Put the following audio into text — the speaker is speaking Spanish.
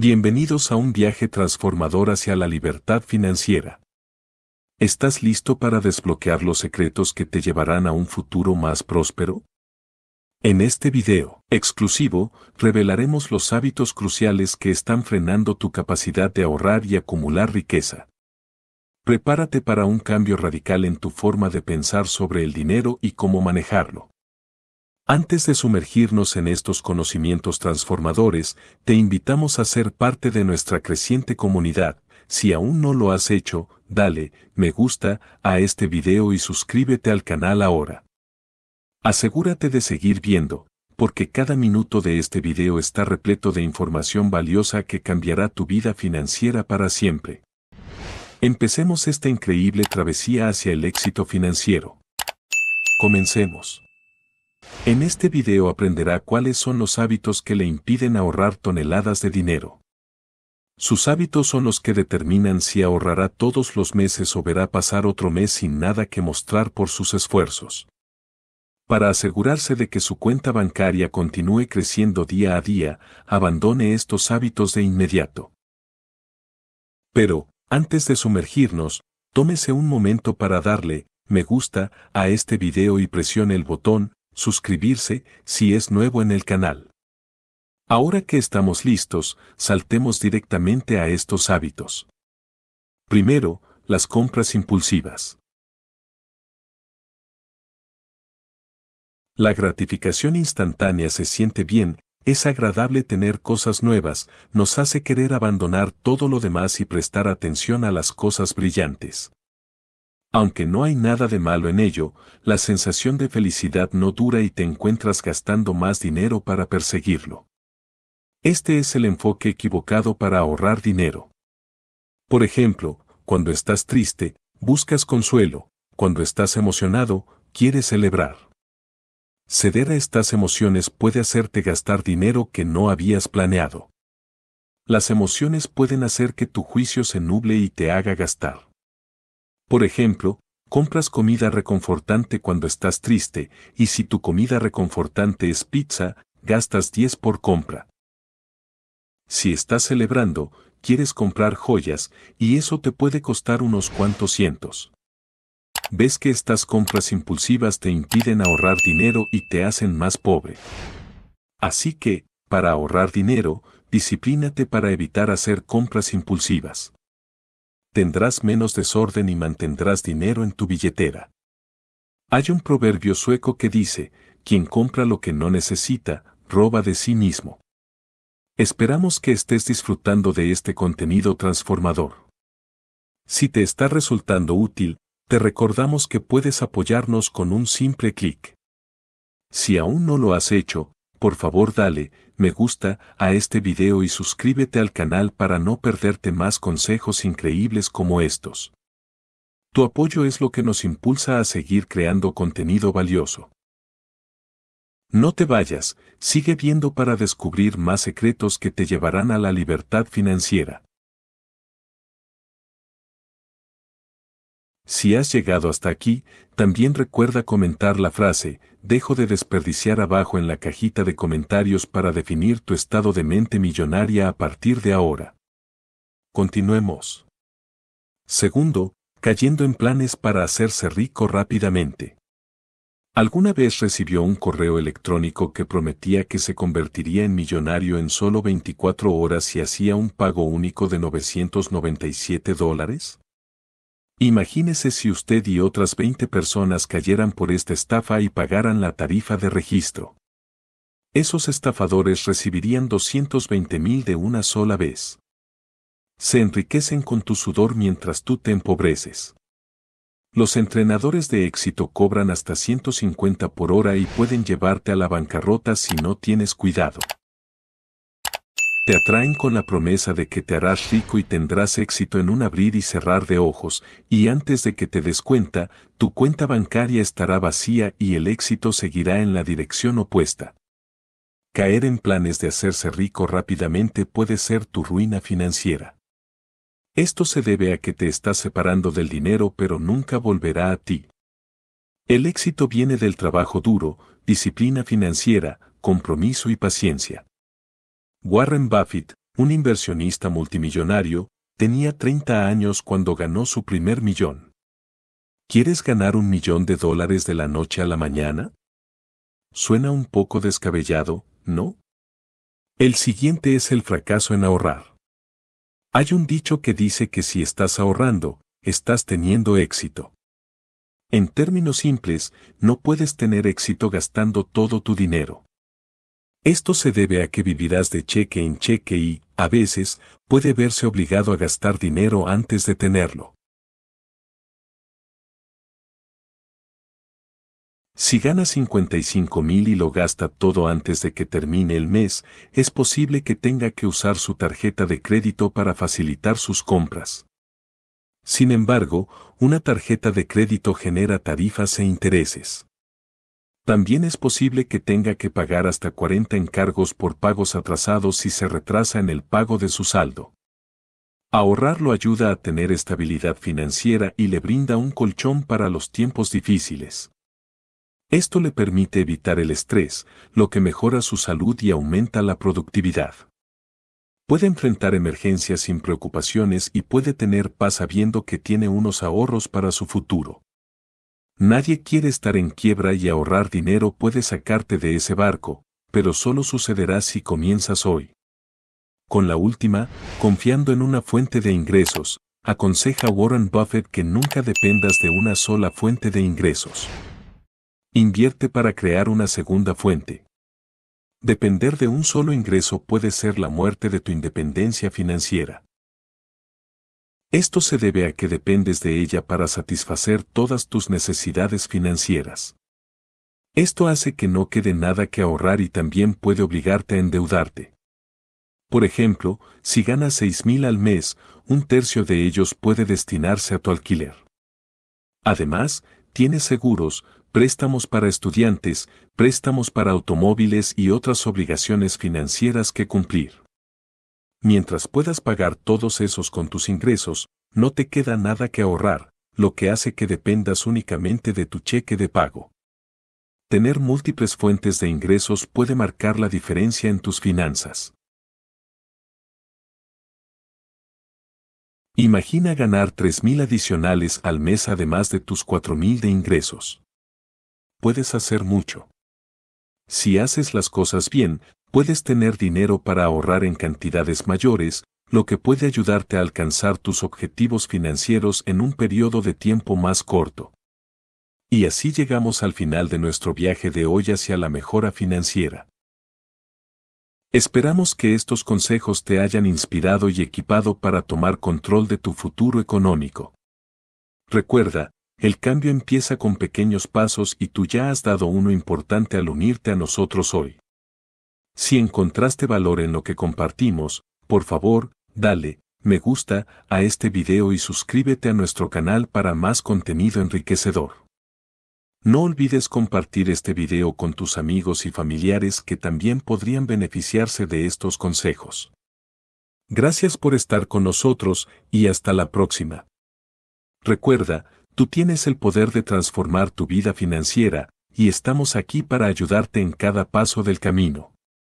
Bienvenidos a un viaje transformador hacia la libertad financiera. ¿Estás listo para desbloquear los secretos que te llevarán a un futuro más próspero? En este video exclusivo, revelaremos los hábitos cruciales que están frenando tu capacidad de ahorrar y acumular riqueza. Prepárate para un cambio radical en tu forma de pensar sobre el dinero y cómo manejarlo. Antes de sumergirnos en estos conocimientos transformadores, te invitamos a ser parte de nuestra creciente comunidad. Si aún no lo has hecho, dale me gusta a este video y suscríbete al canal ahora. Asegúrate de seguir viendo, porque cada minuto de este video está repleto de información valiosa que cambiará tu vida financiera para siempre. Empecemos esta increíble travesía hacia el éxito financiero. Comencemos. En este video aprenderá cuáles son los hábitos que le impiden ahorrar toneladas de dinero. Sus hábitos son los que determinan si ahorrará todos los meses o verá pasar otro mes sin nada que mostrar por sus esfuerzos. Para asegurarse de que su cuenta bancaria continúe creciendo día a día, abandone estos hábitos de inmediato. Pero, antes de sumergirnos, tómese un momento para darle me gusta a este video y presione el botón suscribirse si es nuevo en el canal. Ahora que estamos listos, saltemos directamente a estos hábitos. Primero, las compras impulsivas. La gratificación instantánea se siente bien, es agradable tener cosas nuevas, nos hace querer abandonar todo lo demás y prestar atención a las cosas brillantes. Aunque no hay nada de malo en ello, la sensación de felicidad no dura y te encuentras gastando más dinero para perseguirlo. Este es el enfoque equivocado para ahorrar dinero. Por ejemplo, cuando estás triste, buscas consuelo, cuando estás emocionado, quieres celebrar. Ceder a estas emociones puede hacerte gastar dinero que no habías planeado. Las emociones pueden hacer que tu juicio se nuble y te haga gastar. Por ejemplo, compras comida reconfortante cuando estás triste, y si tu comida reconfortante es pizza, gastas 10 por compra. Si estás celebrando, quieres comprar joyas, y eso te puede costar unos cuantos cientos. Ves que estas compras impulsivas te impiden ahorrar dinero y te hacen más pobre. Así que, para ahorrar dinero, disciplínate para evitar hacer compras impulsivas tendrás menos desorden y mantendrás dinero en tu billetera. Hay un proverbio sueco que dice, quien compra lo que no necesita, roba de sí mismo. Esperamos que estés disfrutando de este contenido transformador. Si te está resultando útil, te recordamos que puedes apoyarnos con un simple clic. Si aún no lo has hecho, por favor dale me gusta a este video y suscríbete al canal para no perderte más consejos increíbles como estos. Tu apoyo es lo que nos impulsa a seguir creando contenido valioso. No te vayas, sigue viendo para descubrir más secretos que te llevarán a la libertad financiera. Si has llegado hasta aquí, también recuerda comentar la frase, dejo de desperdiciar abajo en la cajita de comentarios para definir tu estado de mente millonaria a partir de ahora. Continuemos. Segundo, cayendo en planes para hacerse rico rápidamente. ¿Alguna vez recibió un correo electrónico que prometía que se convertiría en millonario en solo 24 horas si hacía un pago único de 997 dólares? Imagínese si usted y otras 20 personas cayeran por esta estafa y pagaran la tarifa de registro. Esos estafadores recibirían 220 mil de una sola vez. Se enriquecen con tu sudor mientras tú te empobreces. Los entrenadores de éxito cobran hasta 150 por hora y pueden llevarte a la bancarrota si no tienes cuidado te atraen con la promesa de que te harás rico y tendrás éxito en un abrir y cerrar de ojos, y antes de que te des cuenta, tu cuenta bancaria estará vacía y el éxito seguirá en la dirección opuesta. Caer en planes de hacerse rico rápidamente puede ser tu ruina financiera. Esto se debe a que te estás separando del dinero pero nunca volverá a ti. El éxito viene del trabajo duro, disciplina financiera, compromiso y paciencia. Warren Buffett, un inversionista multimillonario, tenía 30 años cuando ganó su primer millón. ¿Quieres ganar un millón de dólares de la noche a la mañana? Suena un poco descabellado, ¿no? El siguiente es el fracaso en ahorrar. Hay un dicho que dice que si estás ahorrando, estás teniendo éxito. En términos simples, no puedes tener éxito gastando todo tu dinero. Esto se debe a que vivirás de cheque en cheque y, a veces, puede verse obligado a gastar dinero antes de tenerlo. Si gana 55 mil y lo gasta todo antes de que termine el mes, es posible que tenga que usar su tarjeta de crédito para facilitar sus compras. Sin embargo, una tarjeta de crédito genera tarifas e intereses. También es posible que tenga que pagar hasta 40 encargos por pagos atrasados si se retrasa en el pago de su saldo. Ahorrarlo ayuda a tener estabilidad financiera y le brinda un colchón para los tiempos difíciles. Esto le permite evitar el estrés, lo que mejora su salud y aumenta la productividad. Puede enfrentar emergencias sin preocupaciones y puede tener paz sabiendo que tiene unos ahorros para su futuro. Nadie quiere estar en quiebra y ahorrar dinero puede sacarte de ese barco, pero solo sucederá si comienzas hoy. Con la última, confiando en una fuente de ingresos, aconseja Warren Buffett que nunca dependas de una sola fuente de ingresos. Invierte para crear una segunda fuente. Depender de un solo ingreso puede ser la muerte de tu independencia financiera. Esto se debe a que dependes de ella para satisfacer todas tus necesidades financieras. Esto hace que no quede nada que ahorrar y también puede obligarte a endeudarte. Por ejemplo, si ganas 6.000 al mes, un tercio de ellos puede destinarse a tu alquiler. Además, tienes seguros, préstamos para estudiantes, préstamos para automóviles y otras obligaciones financieras que cumplir. Mientras puedas pagar todos esos con tus ingresos, no te queda nada que ahorrar, lo que hace que dependas únicamente de tu cheque de pago. Tener múltiples fuentes de ingresos puede marcar la diferencia en tus finanzas. Imagina ganar 3.000 adicionales al mes además de tus 4.000 de ingresos. Puedes hacer mucho. Si haces las cosas bien, puedes tener dinero para ahorrar en cantidades mayores, lo que puede ayudarte a alcanzar tus objetivos financieros en un periodo de tiempo más corto. Y así llegamos al final de nuestro viaje de hoy hacia la mejora financiera. Esperamos que estos consejos te hayan inspirado y equipado para tomar control de tu futuro económico. Recuerda, el cambio empieza con pequeños pasos y tú ya has dado uno importante al unirte a nosotros hoy. Si encontraste valor en lo que compartimos, por favor, dale me gusta a este video y suscríbete a nuestro canal para más contenido enriquecedor. No olvides compartir este video con tus amigos y familiares que también podrían beneficiarse de estos consejos. Gracias por estar con nosotros y hasta la próxima. Recuerda, tú tienes el poder de transformar tu vida financiera y estamos aquí para ayudarte en cada paso del camino.